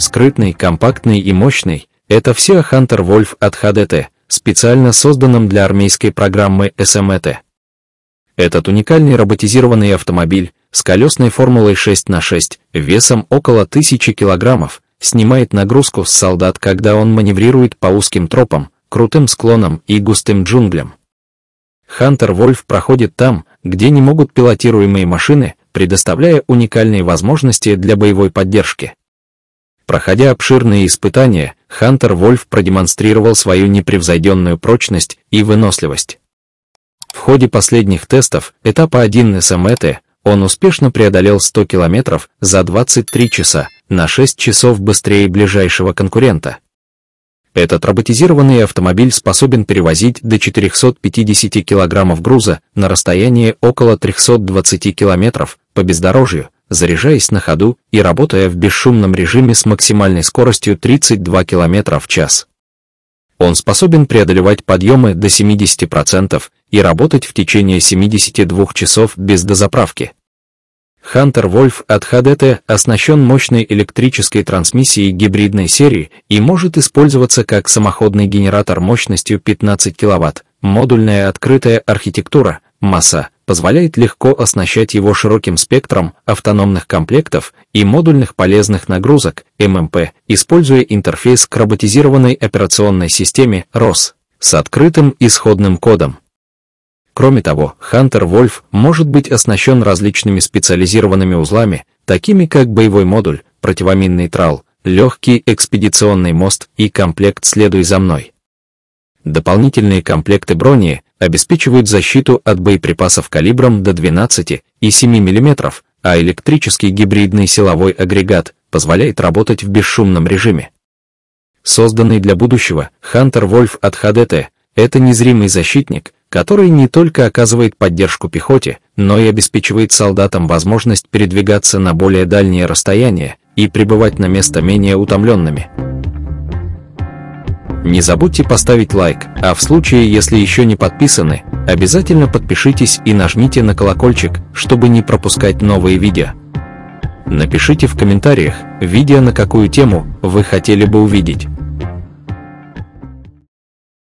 скрытный, компактный и мощный, это все Hunter Wolf от HDT, специально созданном для армейской программы SMET. Этот уникальный роботизированный автомобиль с колесной формулой 6 на 6 весом около 1000 килограммов снимает нагрузку с солдат, когда он маневрирует по узким тропам, крутым склонам и густым джунглям. Хантер Вольф проходит там, где не могут пилотируемые машины, предоставляя уникальные возможности для боевой поддержки. Проходя обширные испытания, Хантер Вольф продемонстрировал свою непревзойденную прочность и выносливость. В ходе последних тестов этапа 1 СМЭТы он успешно преодолел 100 километров за 23 часа, на 6 часов быстрее ближайшего конкурента. Этот роботизированный автомобиль способен перевозить до 450 килограммов груза на расстояние около 320 километров по бездорожью, заряжаясь на ходу и работая в бесшумном режиме с максимальной скоростью 32 км в час. Он способен преодолевать подъемы до 70% и работать в течение 72 часов без дозаправки. Хантер Вольф от ХДТ оснащен мощной электрической трансмиссией гибридной серии и может использоваться как самоходный генератор мощностью 15 кВт, модульная открытая архитектура, масса позволяет легко оснащать его широким спектром автономных комплектов и модульных полезных нагрузок ММП, используя интерфейс к роботизированной операционной системе ROS с открытым исходным кодом. Кроме того, Hunter Wolf может быть оснащен различными специализированными узлами, такими как боевой модуль, противоминный трал, легкий экспедиционный мост и комплект «Следуй за мной». Дополнительные комплекты брони обеспечивают защиту от боеприпасов калибром до 12 и 7 мм, а электрический гибридный силовой агрегат позволяет работать в бесшумном режиме. Созданный для будущего Хантер Вольф от ХДТ – это незримый защитник, который не только оказывает поддержку пехоте, но и обеспечивает солдатам возможность передвигаться на более дальние расстояния и пребывать на место менее утомленными. Не забудьте поставить лайк, а в случае, если еще не подписаны, обязательно подпишитесь и нажмите на колокольчик, чтобы не пропускать новые видео. Напишите в комментариях, видео на какую тему вы хотели бы увидеть.